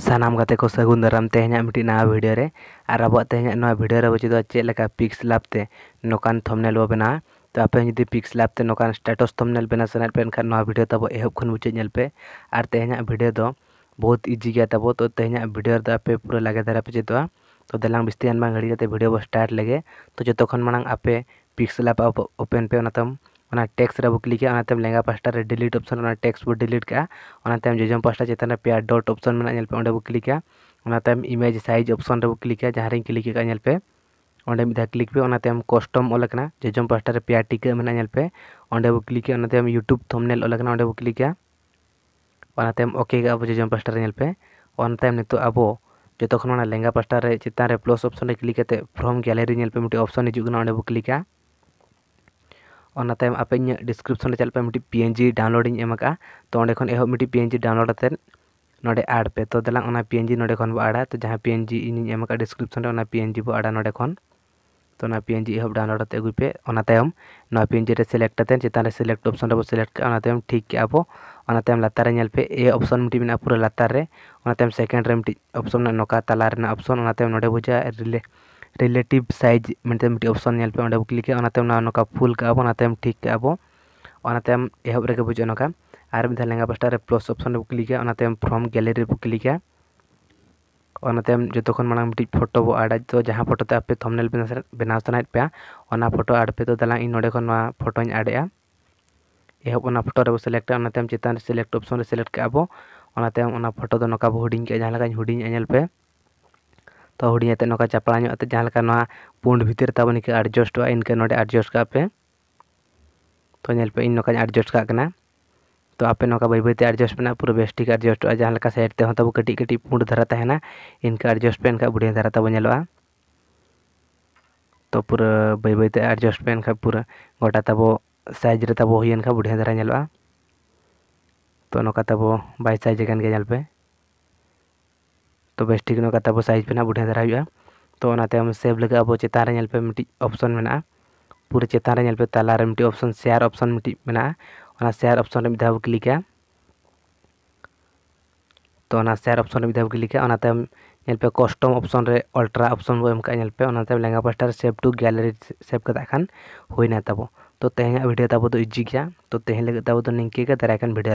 सामान गाते को सगुन दाराम तेनाली ना भिडियो और अब तेना भिडियो बोचा चलना पिक्स लाभते नौकान थमनेल बो बना तो आप जी पिक्स लाभते नौकान स्टेटस थमनेल बना सेना पे भिडियो तब एह खुन मुचादेलपे और तेना भिडियो तो बहुत इजी गया तब तो तेना भिडियो आप पूरा लगे दारा पे चेतवा तो दिल बिस्ती घड़ी भिडियो बो स्टार्ट लगे तो जो खन मांग आप पिक्स लाभ ओपन पे ᱚᱱᱟ ᱴᱮᱠᱥ ᱨᱮ ᱟᱵᱚ ᱠᱞᱤᱠᱟ ᱚᱱᱟᱛᱮ ᱞᱮᱸᱜᱟ ᱯᱟᱥᱴᱟ ᱨᱮ ᱰᱤᱞᱤᱴ ᱚᱯᱥᱚᱱ ᱚᱱᱟ ᱴᱮᱠᱥ ᱵᱚ ᱰᱤᱞᱤᱴ ᱠᱟᱜᱼᱟ ᱚᱱᱟᱛᱮ ᱟᱢ ᱡᱚᱡᱚᱢ ᱯᱟᱥᱴᱟ ᱪᱮᱛᱟᱱ ᱨᱮ ᱯᱮᱭᱟ ᱰᱚᱴ ᱚᱯᱥᱚᱱ ᱢᱮᱱᱟᱜᱼᱟ ᱧᱮᱞ ᱯᱮ ᱚᱸᱰᱮ ᱵᱚ ᱠᱞᱤᱠᱟ ᱚᱱᱟᱛᱮ ᱟᱢ ᱤᱢᱮᱡᱽ ᱥᱟᱭᱤᱡᱽ ᱚᱯᱥᱚᱱ ᱨᱮᱵᱚ ᱠᱞᱤᱠᱟ ᱡᱟᱦᱟᱸ ᱨᱮᱧ ᱠᱞᱤᱠ ᱟᱠᱟᱫᱼᱟ ᱧᱮᱞ ᱯᱮ ᱚᱸᱰᱮ ᱢᱤᱫ ᱫᱷᱟᱣ ᱠᱞᱤᱠ ᱯᱮ ᱚᱱᱟᱛᱮ ᱟᱢ ᱠᱟᱥᱴᱚᱢ ᱚᱞ ᱟᱠᱟᱱᱟ ᱡᱚᱡᱚᱢ ᱯᱟᱥᱴᱟ ᱨᱮ ᱯᱮᱭᱟ ᱴᱤᱠᱟᱹ ᱢᱮᱱᱟᱜᱼᱟ ᱧᱮᱞ ᱯᱮ ᱚᱸᱰᱮ ᱵᱚ ᱠᱞᱤᱠᱟ ᱚᱱᱟᱛᱮ ᱟᱢ ᱤᱭᱩᱴᱩᱵᱽ ᱛᱷᱚᱢᱱᱮᱞ ᱚᱞ ᱟᱠᱟᱱᱟ ᱚᱸᱰᱮ ᱵᱚ ᱠᱞᱤᱠᱟ ᱚᱱᱟᱛᱮ ᱟᱢ ᱳᱠᱮ ᱠᱟᱜᱼᱟ ᱵᱚ ᱡᱚᱡᱚᱢ ᱯᱟᱥᱴᱟ ᱨᱮ ᱧᱮᱞ ᱯᱮ ᱚᱱᱟᱛᱮ ᱟᱢ ᱱᱤᱛᱚᱜ ᱟᱵᱚ ᱡᱚᱛᱚ ᱠᱷᱚᱱ ᱚᱱᱟ ᱞᱮᱸᱜᱟ ᱯᱟᱥᱴᱟ ᱨᱮ ᱪᱮᱛᱟᱱ ᱨᱮ ᱯᱞᱟᱥ ᱚᱯᱥᱚᱱ ᱨᱮ ᱠᱞᱤᱠ ᱠᱟᱛᱮᱫ ᱯᱷᱨᱚᱢ ᱜᱮᱞᱟᱨᱤ ᱧᱮᱞ ᱯᱮ ᱢᱤᱫᱴᱮᱡ ᱚᱯᱥᱚᱱ ᱦᱤᱡᱩᱜ ᱠᱟᱱᱟ ᱚᱸᱰᱮ ᱵᱚ ᱠᱞᱤᱠᱟ अनातम आप डिस्क्रिप्शन में चलपे मिट्टी पी एन जी डाउनलोड इमका तो अंकन एह मिट्टी पी एन जी डाउनलोड ना आड पे तो दिला ना पी एन जी नोड़े बो आड़ा तो जहाँ पी एन जी इन डिस्क्रिप्शन में पी एन जी बो आड़ा नोड़े तो पी एन जी एह डाउनलोड अगुपे पी एन जी सिलेक्टते चितान सिलेक्ट अपशन रो सिलेक्ट ठीक के अबम लातारे पे ए अपशन मिट्टी पूरा लातारे सेकेंड रेटी अपशन नौका तलाम अपशन नोड़े बुझा रिले रिलेटिव साइज मेनते अपशन नाप क्लिक फुल कम ठीक कम एहब रे बुझे ना आर मैं लेंगा पास्टा plus option click from gallery click जो मांग मिट्टी फोटो बो आड तो जहाँ फोटो आप थमनेल बना पे फोटो आड पे तो दाला इन ना फोटो आडे एहब फोटो सिलेक्टा चितान सिलेक्ट अपशन सिलेक्ट कम फोटो नाका हूँ हूँ पे तो हूँ हूड़ी नौका चापाते जहाँ पुंड भितर तब इनके एडजस्ट हो इनके ना एडजस्ट कापे तो नोपे इन नौका एडजस्ट का तो आपे नौका बी बीते एडजस्ट पे पूरा बेस ठीक एडजस्ट होगा सैड तब कटी कटी पुंड धारा तहन इनके एडजस्ट पे बुढ़े धारा तब तो पूरा बी बीते एडजस्ट पे पूरा गोटा तब सैज रहा बुढ़िया धारा तो नौका तब तो बस ठीक ना तब साइज पे ना बढ़िया दारा हुआ तो सेव लगे अब चितानपे मिट्टी अपशन मे पूरे चितानपे तलारे मिट्टी अपशन सेयर ऑप्शन मिट्टी मे सेयर ऑप्शन में दौ क्लिका तो सेयर अपशन में दौ क्लिका कस्टम अपशन अल्ट्रा अपशन बोलपे लेंगा पास्टार सेव टू ग्यलरी सेव कदना तब तो तेहे भिडियो तब तो इजी गया तो तेहे लगे तब तो निके दारा भिडियो